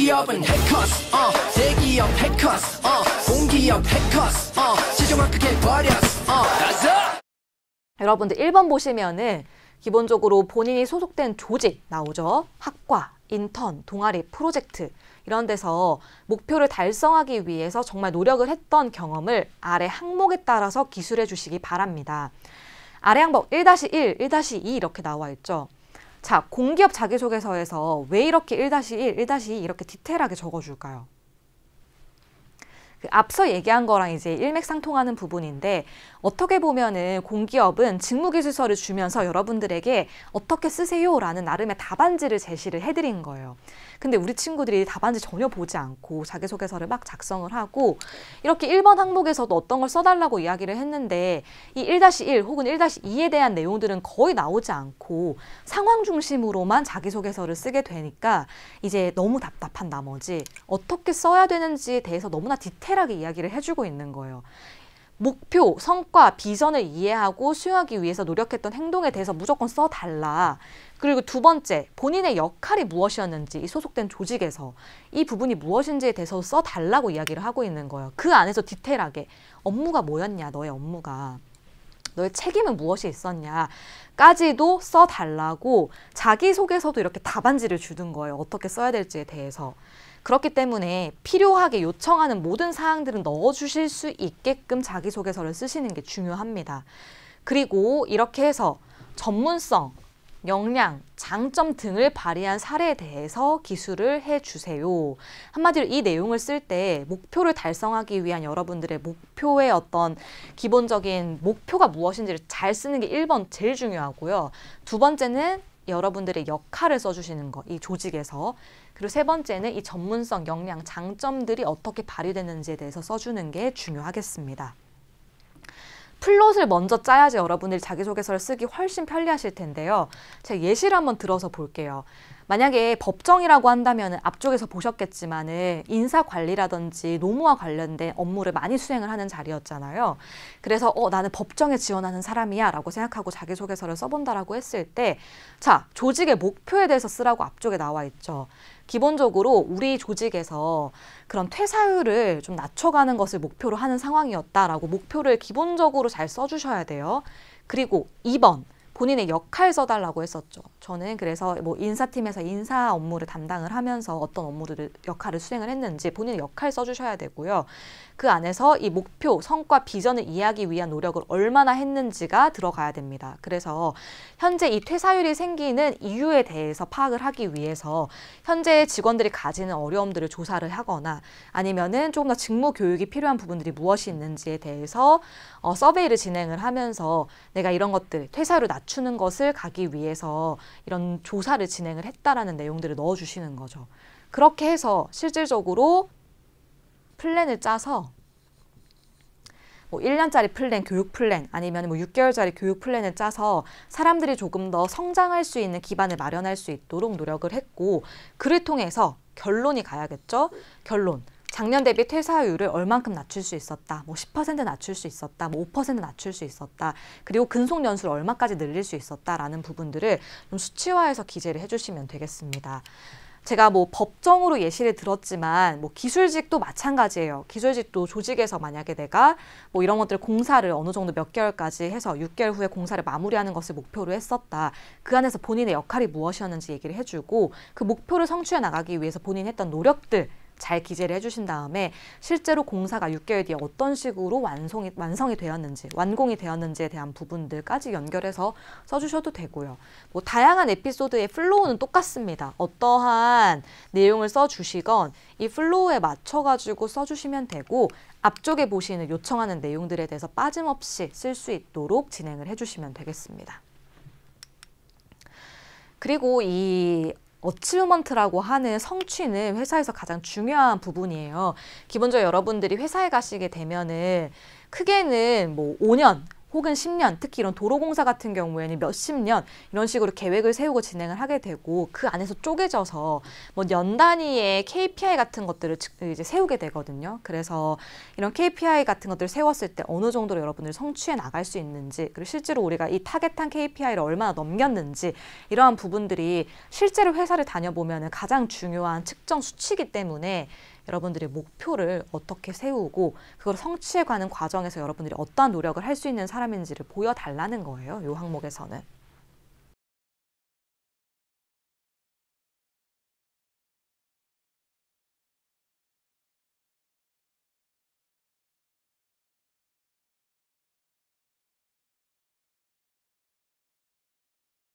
기업은 해커스 어 대기업 해커스 어 공기업 해커스 어 시중을 크게 버렸어 어 가자 여러분들 1번 보시면은 기본적으로 본인이 소속된 조직 나오죠 학과 인턴 동아리 프로젝트 이런 데서 목표를 달성하기 위해서 정말 노력을 했던 경험을 아래 항목에 따라서 기술해 주시기 바랍니다. 아래 항목 1-1, 1-2 이렇게 나와 있죠. 자, 공기업 자기소개서에서 왜 이렇게 1-1, 1-2 이렇게 디테일하게 적어줄까요? 그 앞서 얘기한 거랑 이제 일맥상통하는 부분인데 어떻게 보면은 공기업은 직무기술서를 주면서 여러분들에게 어떻게 쓰세요라는 나름의 답안지를 제시를 해드린 거예요. 근데 우리 친구들이 답안지 전혀 보지 않고 자기소개서를 막 작성을 하고 이렇게 일 번 항목에서도 어떤 걸 써달라고 이야기를 했는데 이 일 다시 일 혹은 일 다시 이에 대한 내용들은 거의 나오지 않고 상황 중심으로만 자기소개서를 쓰게 되니까 이제 너무 답답한 나머지 어떻게 써야 되는지에 대해서 너무나 디테일 하게 디테일하게 이야기를 해주고 있는 거예요. 목표, 성과, 비전을 이해하고 수행하기 위해서 노력했던 행동에 대해서 무조건 써달라. 그리고 두 번째, 본인의 역할이 무엇이었는지 이 소속된 조직에서 이 부분이 무엇인지에 대해서 써달라고 이야기를 하고 있는 거예요. 그 안에서 디테일하게 업무가 뭐였냐, 너의 업무가. 너의 책임은 무엇이 있었냐 까지도 써달라고 자기소개서도 이렇게 답안지를 주는 거예요. 어떻게 써야 될지에 대해서. 그렇기 때문에 필요하게 요청하는 모든 사항들은 넣어주실 수 있게끔 자기소개서를 쓰시는 게 중요합니다. 그리고 이렇게 해서 전문성, 역량, 장점 등을 발휘한 사례에 대해서 기술을 해주세요. 한마디로 이 내용을 쓸 때 목표를 달성하기 위한 여러분들의 목표의 어떤 기본적인 목표가 무엇인지를 잘 쓰는 게일번 제일 중요하고요. 두 번째는 여러분들의 역할을 써주시는 거, 이 조직에서. 그리고 세 번째는 이 전문성, 역량, 장점들이 어떻게 발휘되는지에 대해서 써주는 게 중요하겠습니다. 플롯을 먼저 짜야지 여러분들이 자기소개서를 쓰기 훨씬 편리하실 텐데요. 제가 예시를 한번 들어서 볼게요. 만약에 법정이라고 한다면 앞쪽에서 보셨겠지만 인사관리라든지 노무와 관련된 업무를 많이 수행을 하는 자리였잖아요. 그래서 어, 나는 법정에 지원하는 사람이야 라고 생각하고 자기소개서를 써본다라고 했을 때 자, 조직의 목표에 대해서 쓰라고 앞쪽에 나와 있죠. 기본적으로 우리 조직에서 그런 퇴사율을 좀 낮춰가는 것을 목표로 하는 상황이었다라고 목표를 기본적으로 잘 써주셔야 돼요. 그리고 2번 본인의 역할 써달라고 했었죠. 저는 그래서 뭐 인사팀에서 인사 업무를 담당을 하면서 어떤 업무들을 역할을 수행을 했는지 본인의 역할 써주셔야 되고요. 그 안에서 이 목표, 성과, 비전을 이해하기 위한 노력을 얼마나 했는지가 들어가야 됩니다. 그래서 현재 이 퇴사율이 생기는 이유에 대해서 파악을 하기 위해서 현재 직원들이 가지는 어려움들을 조사를 하거나 아니면은 조금 더 직무 교육이 필요한 부분들이 무엇이 있는지에 대해서 어, 서베이를 진행을 하면서 내가 이런 것들 퇴사율을 낮추 낮추는 것을 가기 위해서 이런 조사를 진행을 했다라는 내용들을 넣어주시는 거죠. 그렇게 해서 실질적으로 플랜을 짜서 뭐 1년짜리 플랜, 교육 플랜 아니면 뭐 6개월짜리 교육 플랜을 짜서 사람들이 조금 더 성장할 수 있는 기반을 마련할 수 있도록 노력을 했고 그를 통해서 결론이 가야겠죠. 결론. 작년 대비 퇴사율을 얼만큼 낮출 수 있었다, 뭐10% 낮출 수 있었다, 뭐5% 낮출 수 있었다, 그리고 근속 연수를 얼마까지 늘릴 수 있었다라는 부분들을 좀 수치화해서 기재를 해주시면 되겠습니다. 제가 뭐 법정으로 예시를 들었지만 뭐 기술직도 마찬가지예요. 기술직도 조직에서 만약에 내가 뭐 이런 것들 공사를 어느 정도 몇 개월까지 해서 6개월 후에 공사를 마무리하는 것을 목표로 했었다. 그 안에서 본인의 역할이 무엇이었는지 얘기를 해주고 그 목표를 성취해 나가기 위해서 본인이 했던 노력들 잘 기재를 해주신 다음에 실제로 공사가 6개월 뒤에 어떤 식으로 완성이, 완성이 되었는지 완공이 되었는지에 대한 부분들까지 연결해서 써주셔도 되고요. 뭐 다양한 에피소드의 플로우는 똑같습니다. 어떠한 내용을 써주시건 이 플로우에 맞춰가지고 써주시면 되고 앞쪽에 보시는 요청하는 내용들에 대해서 빠짐없이 쓸 수 있도록 진행을 해주시면 되겠습니다. 그리고 이 어치우먼트라고 하는 성취는 회사에서 가장 중요한 부분이에요. 기본적으로 여러분들이 회사에 가시게 되면은 크게는 뭐 5년, 혹은 10년, 특히 이런 도로공사 같은 경우에는 몇십 년 이런 식으로 계획을 세우고 진행을 하게 되고 그 안에서 쪼개져서 뭐 연 단위의 KPI 같은 것들을 이제 세우게 되거든요. 그래서 이런 KPI 같은 것들을 세웠을 때 어느 정도로 여러분들 성취해 나갈 수 있는지 그리고 실제로 우리가 이 타겟한 KPI를 얼마나 넘겼는지 이러한 부분들이 실제로 회사를 다녀보면 가장 중요한 측정 수치이기 때문에 여러분들의 목표를 어떻게 세우고 그걸 성취해가는 과정에서 여러분들이 어떠한 노력을 할 수 있는 사람인지를 보여달라는 거예요. 이 항목에서는.